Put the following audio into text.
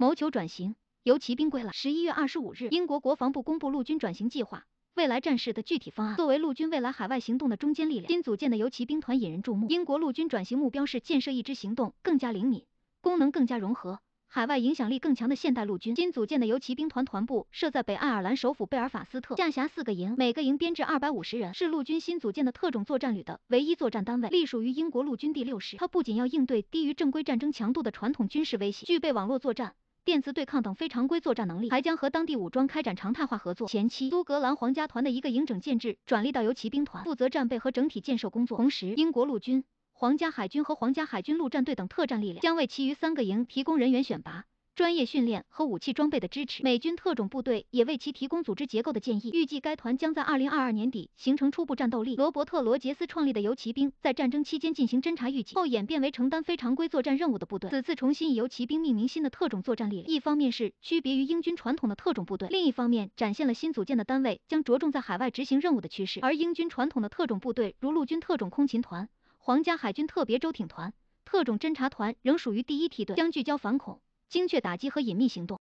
谋求转型，由骑兵归来。十一月二十五日，英国国防部公布陆军转型计划，未来战事的具体方案。作为陆军未来海外行动的中坚力量，新组建的游骑兵团引人注目。英国陆军转型目标是建设一支行动更加灵敏、功能更加融合、海外影响力更强的现代陆军。新组建的游骑兵团团部设在北爱尔兰首府贝尔法斯特，下辖四个营，每个营编制二百五十人，是陆军新组建的特种作战旅的唯一作战单位，隶属于英国陆军第六师。它不仅要应对低于正规战争强度的传统军事威胁，具备网络作战。电磁对抗等非常规作战能力还将和当地武装开展常态化合作。前期，苏格兰皇家团的一个营整建制转隶到由骑兵团，负责战备和整体建设工作。同时，英国陆军、皇家海军和皇家海军陆战队等特战力量将为其余三个营提供人员选拔。专业训练和武器装备的支持，美军特种部队也为其提供组织结构的建议。预计该团将在二零二二年底形成初步战斗力。罗伯特·罗杰斯创立的游骑兵在战争期间进行侦察预警后，演变为承担非常规作战任务的部队。此次重新以游骑兵命名新的特种作战力量，一方面是区别于英军传统的特种部队，另一方面展现了新组建的单位将着重在海外执行任务的趋势。而英军传统的特种部队如陆军特种空勤团、皇家海军特别舟艇团、特种侦察团仍属于第一梯队，将聚焦反恐。精确打击和隐秘行动。